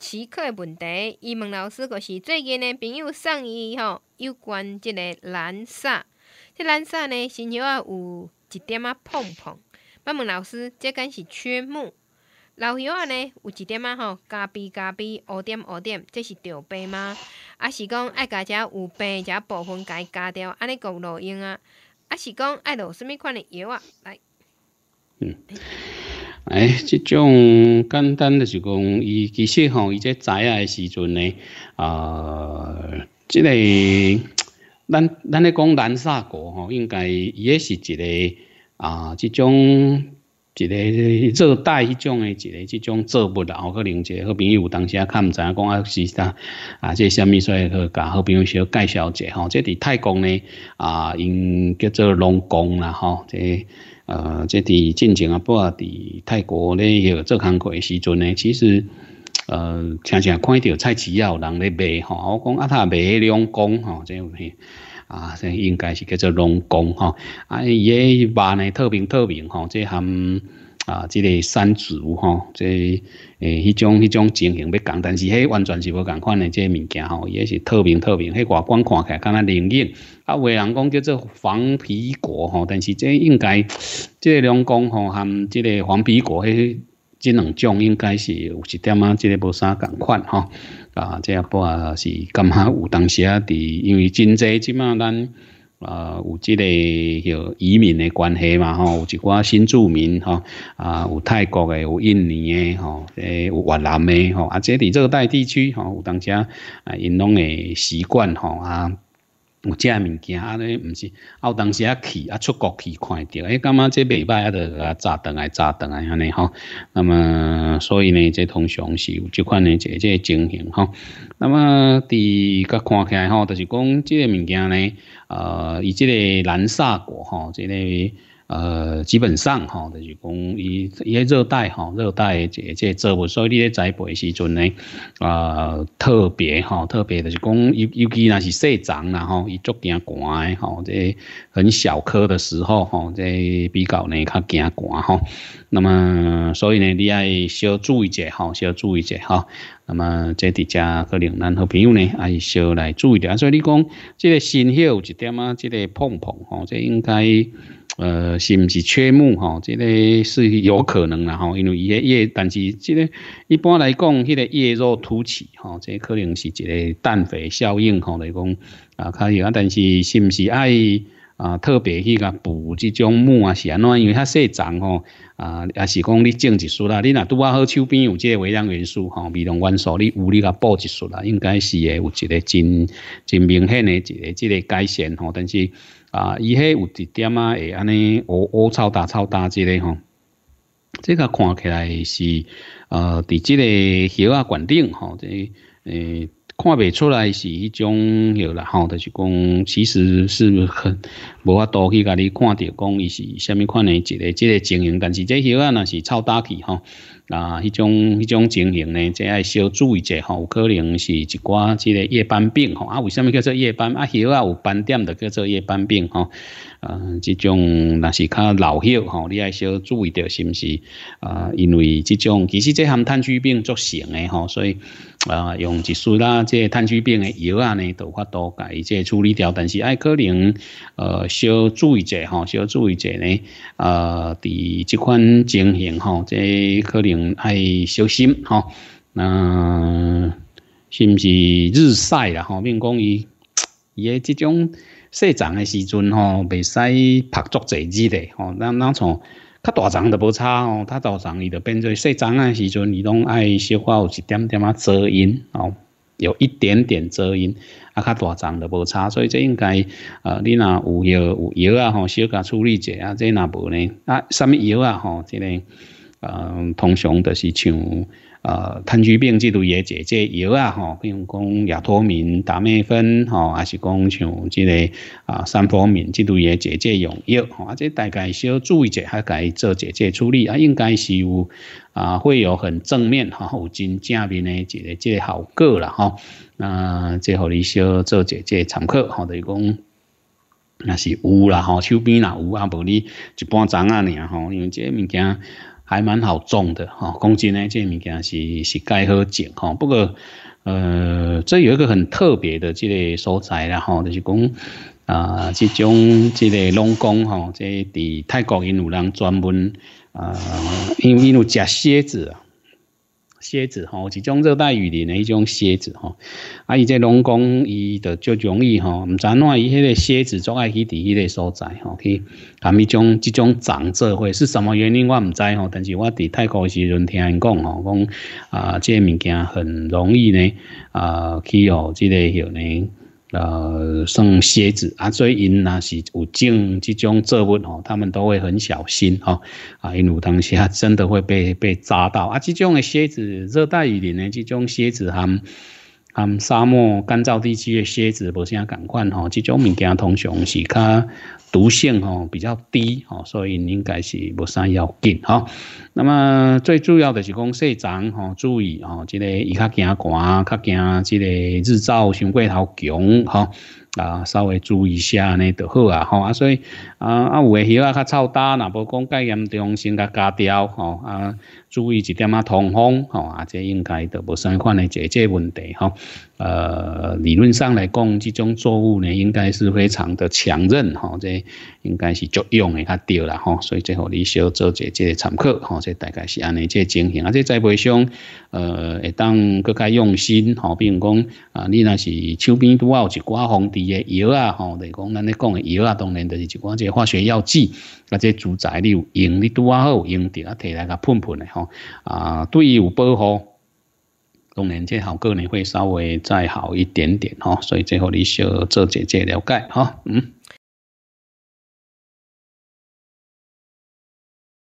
此刻的问题，伊问老师，就是最近诶朋友送伊吼，有关即个蓝色，即蓝色呢，新上啊有一点啊碰碰。我问老师，这敢是缺木？老友啊呢，有一点啊吼，咖啡咖啡，乌点乌点，这是掉病吗？啊是讲爱甲遮有病，遮部分该加掉，安尼讲录音啊？啊是讲爱落什物款的药啊？来，嗯。哎，这种简单的是讲，伊其实吼，伊知影诶时阵呢，啊，这个咱咱咧讲南沙国吼，应该也是一个啊，这种一个做带一种的，一个这种作物啦，可去一个好朋友，有当时啊看唔知影讲啊是啥，啊，这虾米所以去甲好朋友小介绍者吼，这伫太国呢，啊，用叫做龙宫啦吼，这。呃，即伫进前啊，不啊，伫泰国咧做工课诶时阵呢，其实呃，常常看到菜市籽有人咧卖吼，我讲啊他卖龙讲吼，即有诶啊，应该是叫做龙讲吼，啊，伊诶肉呢透明透明吼，即含。啊，即个山竹吼，即诶，迄种迄种情形要共，但是迄完全是无共款诶，即个物件吼，伊、也是透明透明，迄外观看起来敢若灵验。啊，有人讲叫做黄皮果吼，但是即应该，即两公吼含即个黄皮果，迄即两种应该是有一点啊，即个无啥共款吼。啊，即下不啊是感觉有当时啊，伫因为真济即满咱。啊，有即个叫移民的关系嘛吼，有一寡新住民吼，啊，有泰国诶，有印尼诶，吼，诶，越南诶，吼，啊，即伫这个带地区吼，有当时啊，因拢会习惯吼啊。有遮物件，安咧毋是，啊，当时啊去啊出国去看着，哎，感觉这袂歹，啊，着甲扎顿来扎顿来安尼吼。那么，所以呢，这通常是有即款呢，这这情形吼。那么，伫甲看起来吼，就是讲即个物件呢，呃，以即个南沙国吼，即个。呃，基本上哈，就是讲伊伊热带哈，热带诶，这即植物，所以你咧栽培时阵呢，啊，特别哈，特别就是讲尤尤其那是细长啦吼，伊足惊寒，哈，即很小棵的时候哈，即比较呢较惊寒哈，那么所以呢，你爱小注意者哈，小注意者哈。那么在滴家可能咱好朋友呢，还是少来注意点。所以你讲这个新叶有一点啊，这个碰碰哈，这应该呃是唔是缺木哈？这个是有可能啦哈，因为伊叶叶，但是这个一般来讲，这个叶肉凸起哈，这可能是一个氮肥效应哈，来讲啊，可以啊，但是是唔是爱？啊，特别去甲补即种木啊、安怎？因为较细长吼，啊，也是讲你种一束啦，你若拄啊好手边有即个微量元素吼、微量元素，你有你甲补一束啦，应该是诶有一个真真明显诶一个即个改善吼，但是啊，伊迄有一点啊，会安尼乌乌臭大臭大之类吼，这个看起来是呃，伫即个叶啊、管顶吼，即诶。看未出来是迄种诺啦，吼，就是讲，其实是很无法多去甲己看到，讲伊是虾米款诶一个一个情形，但是这些啊那是超大器吼。啊，迄种迄种情形呢，即爱小注意者吼，有可能是一寡即个夜斑病吼啊。为什么叫做夜斑？啊，肉啊有斑点的叫做夜斑病吼。啊，这种那是较老肉吼，你爱小注意着是不是？啊，因为这种其实这项炭疽病作成的吼，所以啊，用一束啦，这炭疽病的药啊呢，都发多改，即处理掉。但是爱可能呃，小注意者吼，小注意者呢，呃，伫这款情形吼，即可能。嗯，爱小心哈，那是不是日晒啦？吼，面讲伊伊诶，这种细长诶时阵吼，未使拍足侪姿的吼。那那从较大长就无差哦。它大长伊就变做细长诶时阵，伊拢爱小可有一点点啊遮阴哦，有一点点遮阴啊。较大长就无差，所以这应该呃，你若有药、有药啊，吼，小可处理者啊，这若无呢？啊，什么药啊？吼，这个。呃，通常就是像呃，疽病这类药解姐药啊，吼，比如讲亚脱敏、达美芬，吼，还是讲像这类啊，三氟敏这类药解姐用药，吼，或大概要注意一下，该做解姐处理啊，应该是有啊，会有很正面，吼，有真正面的一个了，吼，那再给你稍做解姐参考，吼，等于讲那是有啦，吼，手边啦有啊，无你一般针啊，尔吼，因为这物件。还蛮好种的哈，公斤呢，这物件是是该好种哈。不过，呃，这有一个很特别的这类所在啦哈，就是讲啊，这种这类农工哈，这在泰国因有人专门啊，因为因为食蝎子啊。蝎子吼，一种热带雨林的一种蝎子吼，啊，伊这龙宫伊就就容易吼，唔，知话伊迄个蝎子总爱去伫迄个所在吼，去含一种一种长蛰会是什么原因我唔知吼，但是我伫泰国时阵听人讲吼，讲啊，这物件很容易呢，啊，去哦，之个许呢。呃，像蝎子啊，所以因那是有种这种作物吼，他们都会很小心吼，啊，因为当下真的会被被扎到啊，这种的蝎子，热带雨林的这种蝎子含。啊，沙漠干燥地区的蝎子无啥赶快吼，这种物件通常是较毒性吼比较低吼，所以应该是无啥要紧吼。那么最主要的是讲细长吼，注意吼，即个伊较惊寒，较惊即个日照伤过头强吼。啊，稍微注意下呢就好啊，吼啊，所以啊啊，有诶叶啊较臭干，那无讲介严重，先甲加掉吼啊，注意一点啊通风吼啊，这应该都无生款咧解决问题吼。呃，理论上来讲，这种作物呢应该是非常的强韧吼，这应该是作用嘅较对啦吼，所以这互你小做一即个参考吼，这大概是安尼即情形，而且栽培上呃会当更加用心吼，比如讲啊，你那是手边都要一刮风。药啊，吼，是讲咱咧讲嘅药啊，当然就是一讲这化学药剂，啊，这住宅有用你拄啊，有用着啊，摕来甲喷喷咧，吼，啊，对伊有保护，当然即效果呢会稍微再好一点点，吼，所以最后你小做姐姐了解，吼，嗯。